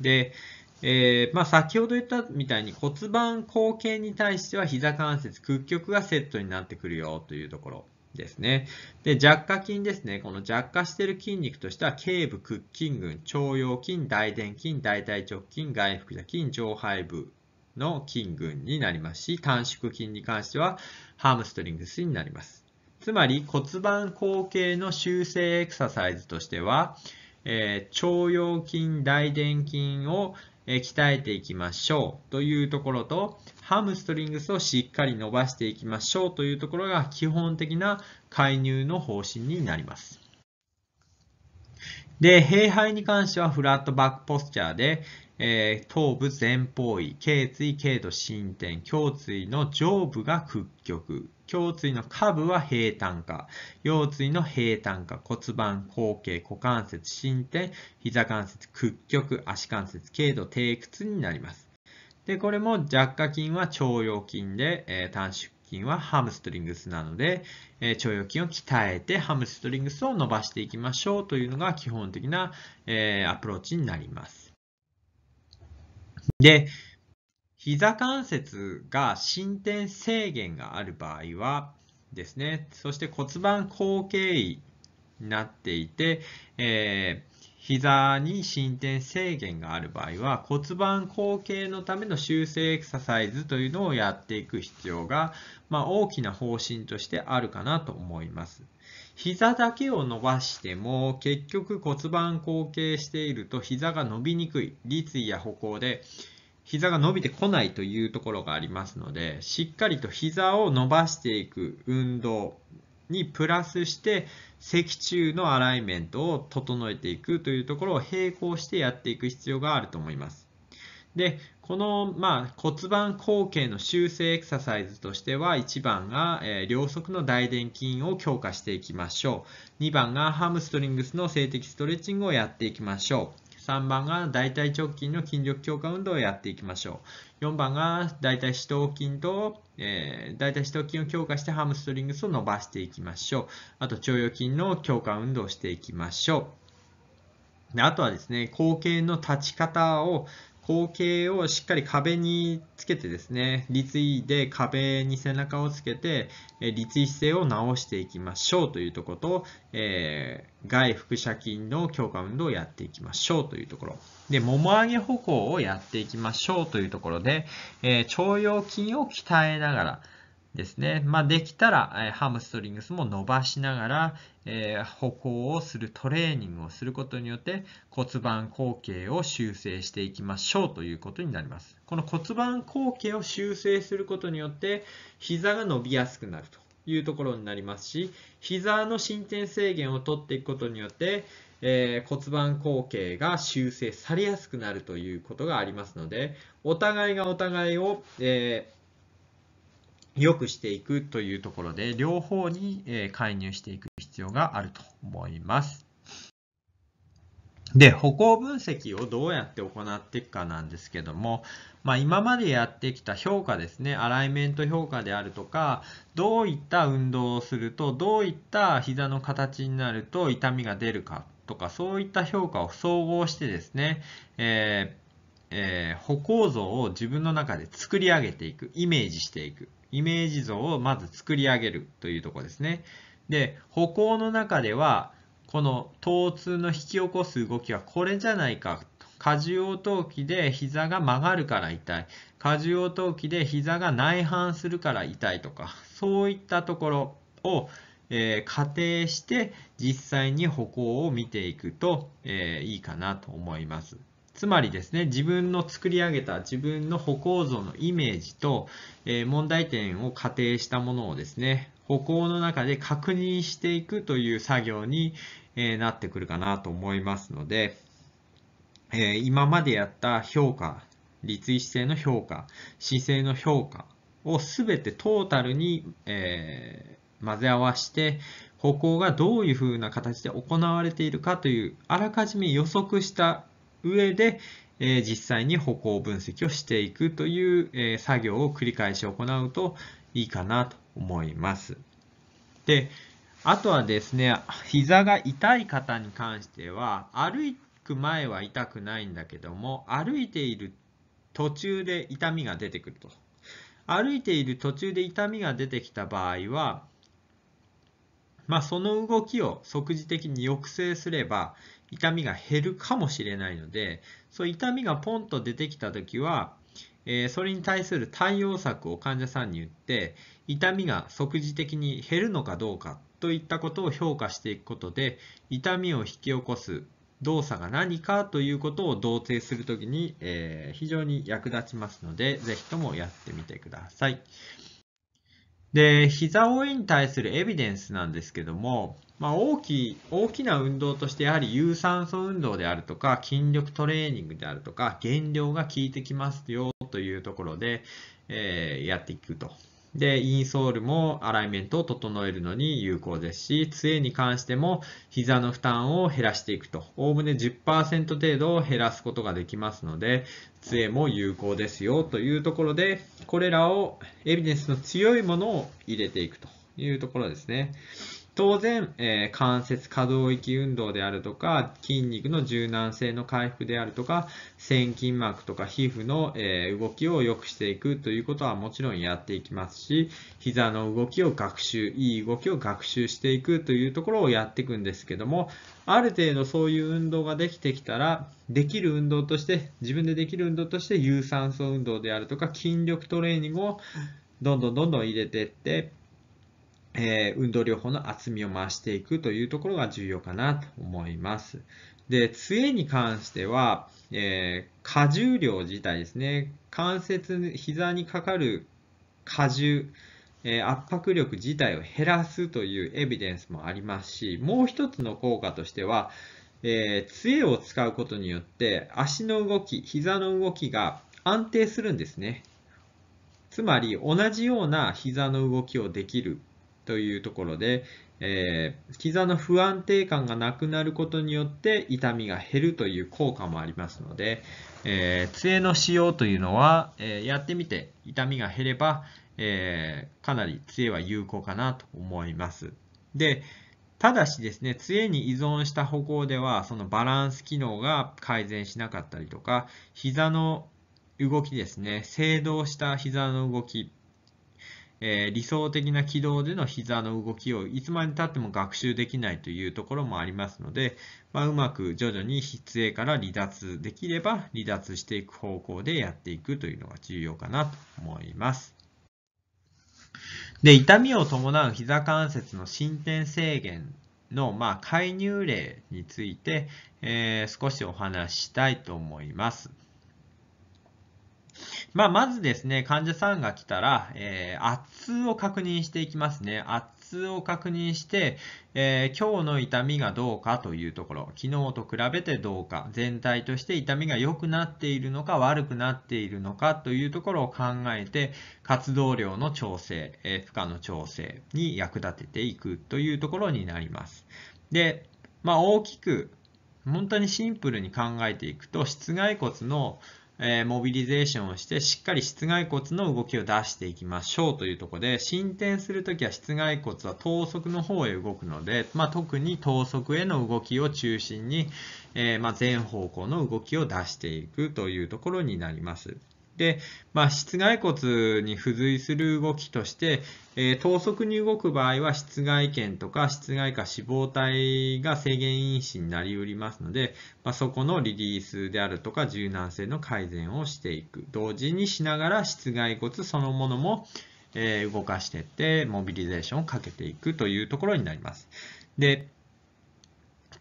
で、えー、まあ、先ほど言ったみたいに骨盤後傾に対しては膝関節屈曲がセットになってくるよというところ。ですね。で、弱化筋ですね。この弱化している筋肉としては、頸部、屈筋群、腸腰筋、大臀筋、大腿直筋、外腹斜筋、上背部の筋群になりますし、短縮筋に関しては、ハームストリングスになります。つまり骨盤後傾の修正エクササイズとしては、えー、腸腰筋、大臀筋を、え鍛えていきましょうというところと、ハムストリングスをしっかり伸ばしていきましょうというところが基本的な介入の方針になります。で、平背に関してはフラットバックポスチャーで、えー、頭部前方位、頸椎、軽度進展、胸椎の上部が屈曲、胸椎の下部は平坦化、腰椎の平坦化、骨盤、後傾、股関節、進展、膝関節、屈曲、足関節、軽度低屈になります。で、これも弱化筋は腸腰筋で、えー、短縮筋はハムストリングスなので、えー、腸腰筋を鍛えてハムストリングスを伸ばしていきましょうというのが基本的な、えー、アプローチになります。で、膝関節が進展制限がある場合はですね、そして骨盤後傾位になっていて、えー、膝に進展制限がある場合は骨盤後傾のための修正エクササイズというのをやっていく必要が、まあ、大きな方針としてあるかなと思います。膝だけを伸ばしても結局骨盤後傾していると膝が伸びにくい立位や歩行で膝が伸びてこないというところがありますのでしっかりと膝を伸ばしていく運動にプラスして脊柱のアライメントを整えていくというところを並行してやっていく必要があると思います。でこの、まあ、骨盤後傾の修正エクササイズとしては、1番が、えー、両側の大臀筋を強化していきましょう。2番がハムストリングスの性的ストレッチングをやっていきましょう。3番が大腿直筋の筋力強化運動をやっていきましょう。4番が大腿四頭筋と、えー、大腿四頭筋を強化してハムストリングスを伸ばしていきましょう。あと、腸腰筋の強化運動をしていきましょう。であとはですね、後傾の立ち方を後傾をしっかり壁につけてですね、立位で壁に背中をつけて、立位姿勢を直していきましょうというところと、えー、外腹斜筋の強化運動をやっていきましょうというところ。で、もも上げ歩行をやっていきましょうというところで、えー、腸腰筋を鍛えながら、ですね。まあ、できたら、えハムストリングスも伸ばしながら、えー、歩行をするトレーニングをすることによって骨盤後傾を修正していきましょうということになります。この骨盤後傾を修正することによって膝が伸びやすくなるというところになりますし膝の伸展制限を取っていくことによってえー、骨盤後傾が修正されやすくなるということがありますのでお互いがお互いを、えー良くしていくというところで、両方に、え介入していく必要があると思います。で、歩行分析をどうやって行っていくかなんですけども、まあ、今までやってきた評価ですね、アライメント評価であるとか、どういった運動をすると、どういった膝の形になると痛みが出るかとか、そういった評価を総合してですね、えーえー、歩行像を自分の中で作り上げていく、イメージしていく。イメージ像をまず作り上げるというとこですね。で、歩行の中では、この疼痛の引き起こす動きはこれじゃないか。過重応答器で膝が曲がるから痛い。過重応答器で膝が内反するから痛いとか、そういったところを、えー、仮定して実際に歩行を見ていくと、えー、いいかなと思います。つまりですね、自分の作り上げた自分の歩行像のイメージと、えー、問題点を仮定したものをですね、歩行の中で確認していくという作業に、えー、なってくるかなと思いますので、えー、今までやった評価、立位姿勢の評価、姿勢の評価を全てトータルに、え混ぜ合わせて、歩行がどういうふうな形で行われているかという、あらかじめ予測した上で、え実際に歩行分析をしていくという、え作業を繰り返し行うといいかなと思います。で、あとはですね、膝が痛い方に関しては、歩く前は痛くないんだけども、歩いている途中で痛みが出てくると。歩いている途中で痛みが出てきた場合は、まあ、その動きを即時的に抑制すれば、痛みが減るかもしれないので、そう痛みがポンと出てきた時は、えー、それに対する対応策を患者さんに言って、痛みが即時的に減るのかどうかといったことを評価していくことで、痛みを引き起こす動作が何かということを同定するときに、えー、非常に役立ちますので、ぜひともやってみてください。で、膝応援に対するエビデンスなんですけども、まあ、大き大きな運動としてやはり有酸素運動であるとか筋力トレーニングであるとか減量が効いてきますよというところで、えー、やっていくとで、インソールもアライメントを整えるのに有効ですし、杖に関しても膝の負担を減らしていくと、おおむね10%程度減らすことができますので、杖も有効ですよというところで、これらをエビデンスの強いものを入れていくというところですね。当然、えー、関節可動域運動であるとか、筋肉の柔軟性の回復であるとか、腺筋膜とか皮膚の、えー、動きを良くしていくということはもちろんやっていきますし、膝の動きを学習、いい動きを学習していくというところをやっていくんですけども、ある程度そういう運動ができてきたら、できる運動として、自分でできる運動として有酸素運動であるとか、筋力トレーニングをどんどんどんどん入れていって、え運動療法の厚みを増していくというところが重要かなと思います。で、杖に関しては、えー、荷重量自体ですね、関節、膝にかかる荷重、えー、圧迫力自体を減らすというエビデンスもありますし、もう一つの効果としては、えー、杖を使うことによって足の動き、膝の動きが安定するんですね。つまり同じような膝の動きをできるというところで、えー、膝の不安定感がなくなることによって痛みが減るという効果もありますので、えー、杖の使用というのは、えー、やってみて痛みが減れば、えかなり杖は有効かなと思います。でただしですね、杖に依存した歩行では、そのバランス機能が改善しなかったりとか、膝の動きですね、制動した膝の動きえー、理想的な軌道での膝の動きをいつまでたっても学習できないというところもありますので、まあ、うまく徐々に失礼から離脱できれば離脱していく方向でやっていくというのが重要かなと思います。で痛みを伴う膝関節の進展制限の、まあ、介入例について、えー、少しお話ししたいと思います。まあ、まずですね、患者さんが来たら、えー、圧を確認していきますね。圧痛を確認して、えー、今日の痛みがどうかというところ、昨日と比べてどうか、全体として痛みが良くなっているのか悪くなっているのかというところを考えて、活動量の調整、えー、負荷の調整に役立てていくというところになります。で、まあ、大きく、本当にシンプルに考えていくと、室外骨のえー、モビリゼーションをしてしっかり室外骨の動きを出していきましょうというところで進展するときは室外骨は等速の方へ動くので、まあ、特に等速への動きを中心に、えー、まあ、全方向の動きを出していくというところになります。で、まあ、室外骨に付随する動きとして、えー、等速に動く場合は室外腱とか室外下脂肪体が制限因子になりうりますので、まあ、そこのリリースであるとか柔軟性の改善をしていく同時にしながら室外骨そのものも、えー、動かしていってモビリゼーションをかけていくというところになります。で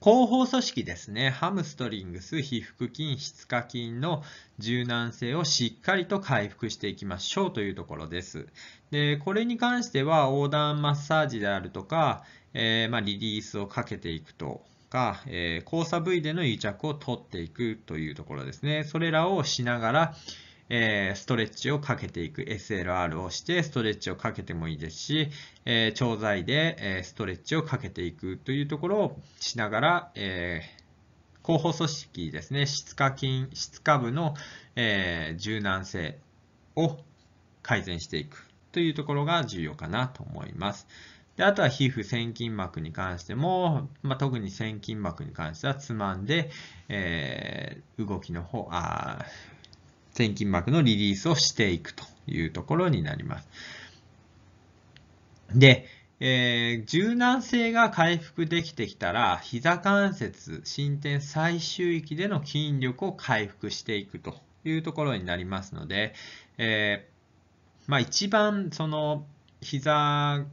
後方組織ですね、ハムストリングス、皮腹筋、質化筋の柔軟性をしっかりと回復していきましょうというところです。で、これに関しては横断マッサージであるとか、えー、まあ、リリースをかけていくとか、えー、交差部位での癒着を取っていくというところですね。それらをしながら、えストレッチをかけていく SLR をしてストレッチをかけてもいいですし、え調剤で、えストレッチをかけていくというところをしながら、えー、後方組織ですね、質化筋、質化部の、え柔軟性を改善していくというところが重要かなと思います。であとは皮膚腺筋膜に関しても、まあ、特に腺筋膜に関してはつまんで、え動きの方あ転筋膜のリリースをしていくというところになります。で、えー、柔軟性が回復できてきたら、膝関節、伸展最終域での筋力を回復していくというところになりますので、えー、まあ、一番その膝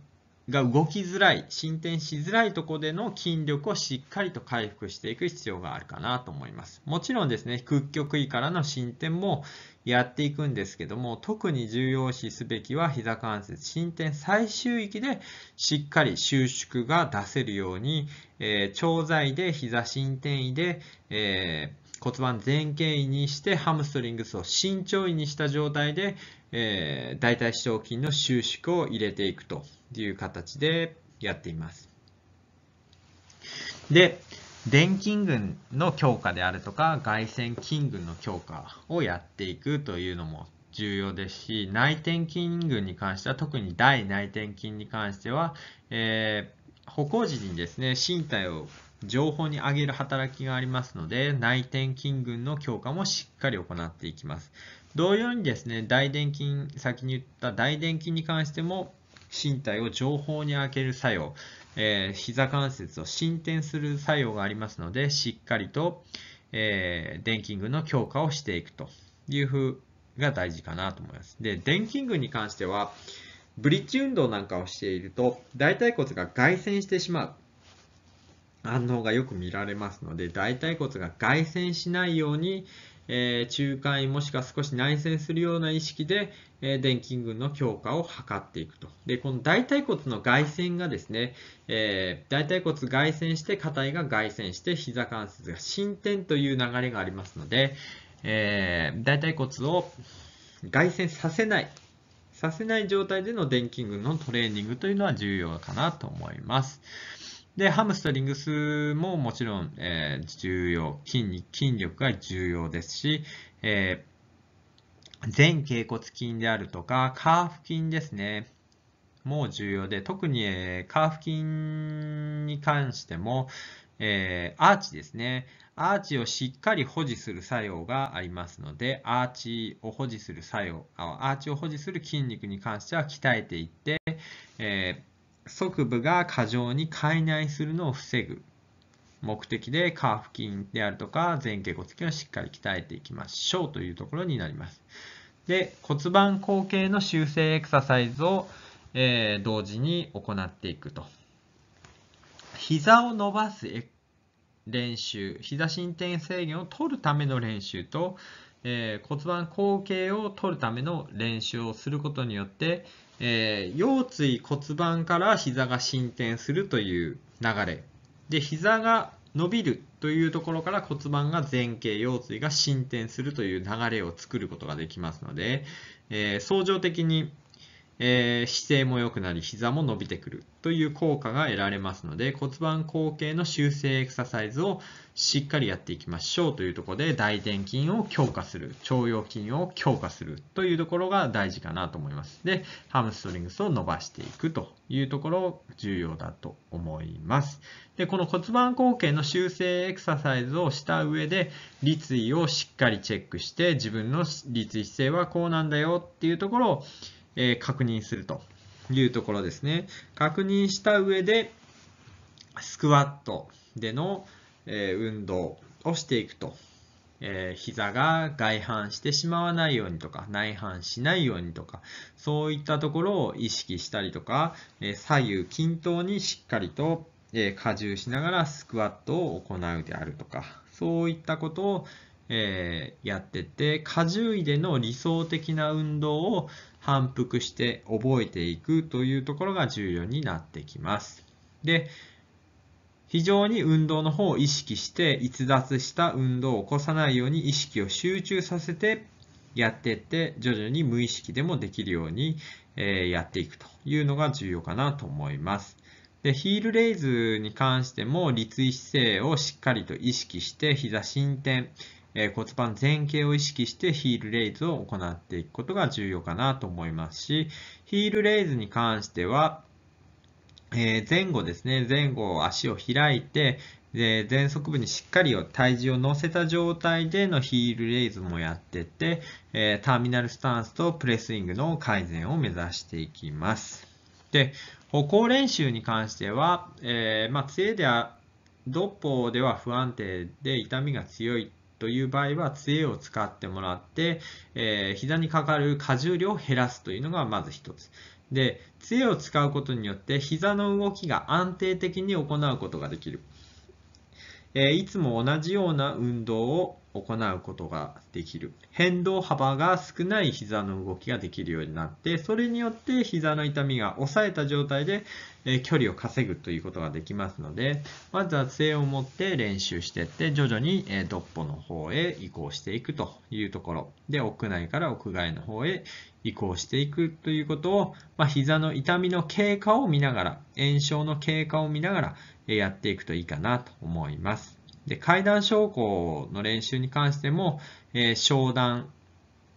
が動きづらい、進展しづらいとこでの筋力をしっかりと回復していく必要があるかなと思います。もちろんですね、屈曲位からの進展もやっていくんですけども、特に重要視すべきは膝関節、進展最終域でしっかり収縮が出せるように、えー、調剤で膝進展位で、えー骨盤前傾位にしてハムストリングスを慎重位にした状態で、えー、大腿四頭筋の収縮を入れていくという形でやっています。で、電筋群の強化であるとか外線筋群の強化をやっていくというのも重要ですし内転筋群に関しては特に大内転筋に関しては、えー、歩行時にですね身体を情報に上げる働きがありますので、内転筋群の強化もしっかり行っていきます。同様にですね、大臀筋、先に言った大臀筋に関しても、身体を情報に上げる作用、えー、膝関節を伸展する作用がありますので、しっかりと、えー、電筋群の強化をしていくという風が大事かなと思います。で、電筋群に関しては、ブリッジ運動なんかをしていると、大腿骨が外旋してしまう。反応がよく見られますので大腿骨が外旋しないように、えー、中間位もしくは少し内旋するような意識で、えー、電筋群の強化を図っていくとでこの大腿骨の外旋がですね、えー、大腿骨外旋して硬いが外旋して膝関節が進展という流れがありますので、えー、大腿骨を外旋させないさせない状態での電筋群のトレーニングというのは重要かなと思います。で、ハムストリングスももちろん、えー、重要筋、筋力が重要ですし、えー、前脛骨筋であるとか、カーフ筋ですね。も重要で、特に、えー、カーフ筋に関しても、えー、アーチですね。アーチをしっかり保持する作用がありますので、アーチを保持する作用、アーチを保持する筋肉に関しては鍛えていって、えー側部が過剰に解内するのを防ぐ目的でカーフ筋であるとか前脛骨筋をしっかり鍛えていきましょうというところになります。で骨盤後傾の修正エクササイズを、えー、同時に行っていくと。膝を伸ばす練習、膝伸展制限を取るための練習と、えー、骨盤後傾を取るための練習をすることによって、えー、腰椎骨盤から膝が伸展するという流れで膝が伸びるというところから骨盤が前傾腰椎が進展するという流れを作ることができますので、えー、相乗的にえー、姿勢も良くなり膝も伸びてくるという効果が得られますので骨盤後傾の修正エクササイズをしっかりやっていきましょうというところで大臀筋を強化する腸腰筋を強化するというところが大事かなと思いますでハムストリングスを伸ばしていくというところ重要だと思いますでこの骨盤後傾の修正エクササイズをした上で立位をしっかりチェックして自分の立位姿勢はこうなんだよっていうところをえ確認するというところですね。確認した上で、スクワットでの、え運動をしていくと。えー、膝が外反してしまわないようにとか、内反しないようにとか、そういったところを意識したりとか、え左右均等にしっかりと、え荷重しながらスクワットを行うであるとか、そういったことを、えやってって、荷重位での理想的な運動を、反復して覚えていくというところが重要になってきます。で、非常に運動の方を意識して逸脱した運動を起こさないように意識を集中させてやっていって徐々に無意識でもできるように、えやっていくというのが重要かなと思います。で、ヒールレイズに関しても立位姿勢をしっかりと意識して膝伸展、え骨盤前傾を意識してヒールレイズを行っていくことが重要かなと思いますし、ヒールレイズに関しては、え前後ですね、前後足を開いて、で前側部にしっかり体重を乗せた状態でのヒールレイズもやってて、えターミナルスタンスとプレスイングの改善を目指していきます。で、歩行練習に関しては、えー、まあ、杖では、ドッポでは不安定で痛みが強いという場合は杖を使ってもらって、えー、膝にかかる荷重量を減らすというのがまず1つ。で、杖を使うことによって膝の動きが安定的に行うことができる。えー、いつも同じような運動を行うことができる。変動幅が少ない膝の動きができるようになって、それによって膝の痛みが抑えた状態で、え距離を稼ぐということができますので、まずは杖を持って練習していって、徐々に、えドッポの方へ移行していくというところ。で、屋内から屋外の方へ移行していくということを、まあ、膝の痛みの経過を見ながら、炎症の経過を見ながら、やっていくといいかなと思います。で階段昇降の練習に関しても、えー、昇段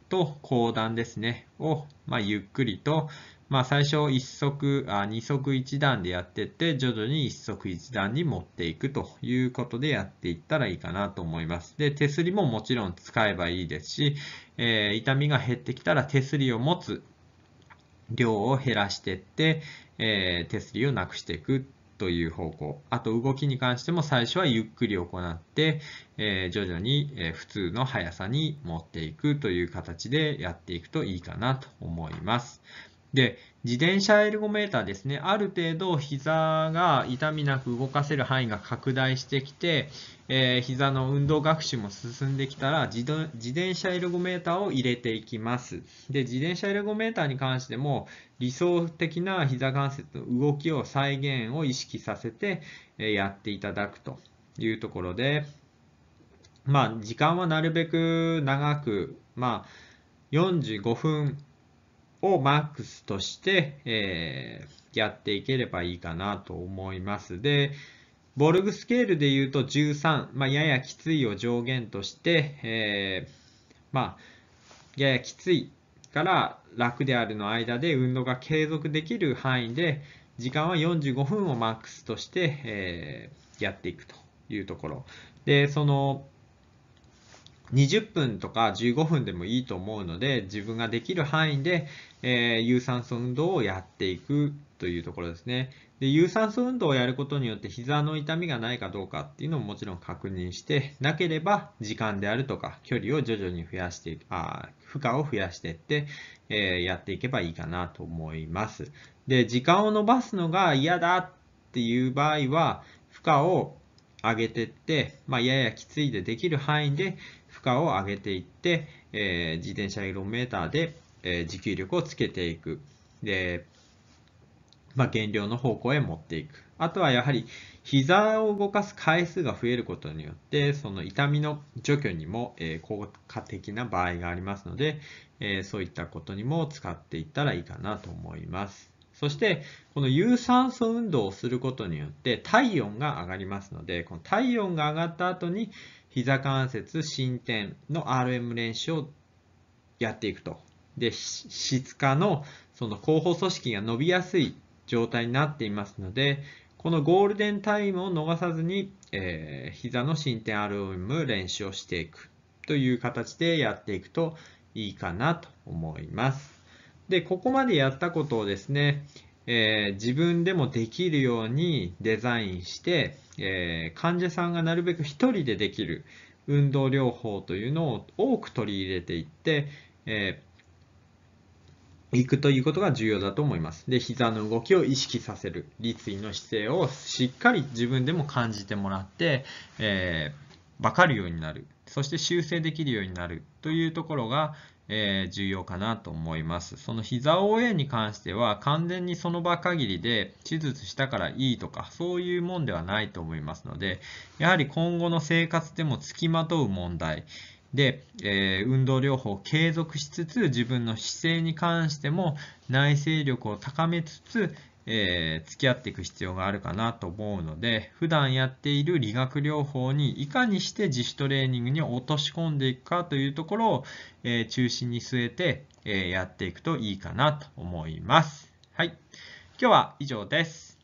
と後段ですねを、まあ、ゆっくりと、まあ、最初1足あ2足1段でやっていって徐々に1足1段に持っていくということでやっていったらいいかなと思います。で手すりももちろん使えばいいですし、えー、痛みが減ってきたら手すりを持つ量を減らしていって、えー、手すりをなくしていくという方向あと動きに関しても最初はゆっくり行って、えー、徐々に、え普通の速さに持っていくという形でやっていくといいかなと思います。で、自転車エルゴメーターですね、ある程度膝が痛みなく動かせる範囲が拡大してきて、えー、膝の運動学習も進んできたら自、自転車エルゴメーターを入れていきます。で、自転車エルゴメーターに関しても、理想的な膝関節の動きを再現を意識させて、えやっていただくというところで、まあ、時間はなるべく長く、まあ、45分をマックスとして、えー、やっていければいいかなと思います。で、ボルグスケールで言うと13、まあ、ややきついを上限として、えー、まあ、ややきついから楽であるの間で運動が継続できる範囲で、時間は45分をマックスとして、えー、やっていくというところ。で、その、20分とか15分でもいいと思うので自分ができる範囲で、えー、有酸素運動をやっていくというところですねで有酸素運動をやることによって膝の痛みがないかどうかっていうのももちろん確認してなければ時間であるとか距離を徐々に増やしてあ負荷を増やしていって、えー、やっていけばいいかなと思いますで時間を延ばすのが嫌だっていう場合は負荷を上げてって、まあ、ややきついでできる範囲で荷を上げていって、えー、自転車イロメーターで、えー、持久力をつけていく。で、まあ、減量の方向へ持っていく。あとはやはり膝を動かす回数が増えることによってその痛みの除去にも、え効果的な場合がありますので、えそういったことにも使っていったらいいかなと思います。そしてこの有酸素運動をすることによって体温が上がりますのでこの体温が上がった後に、膝関節、伸展の RM 練習をやっていくと。で、質化のその後方組織が伸びやすい状態になっていますので、このゴールデンタイムを逃さずに、えー、膝の伸展 RM 練習をしていくという形でやっていくといいかなと思います。で、ここまでやったことをですね、えー、自分でもできるようにデザインして、えー、患者さんがなるべく1人でできる運動療法というのを多く取り入れていって、えー、いくということが重要だと思います。で、膝の動きを意識させる。立位の姿勢をしっかり自分でも感じてもらって、えー、分かるようになる。そして修正できるようになるというところが、えー、重要かなと思います。その膝応援に関しては完全にその場限りで手術したからいいとかそういうもんではないと思いますので、やはり今後の生活でも付きまとう問題、で、えー、運動療法を継続しつつ自分の姿勢に関しても内省力を高めつつ、えー、付き合っていく必要があるかなと思うので、普段やっている理学療法にいかにして自主トレーニングに落とし込んでいくかというところを、えー、中心に据えて、えー、やっていくといいかなと思います。はい。今日は以上です。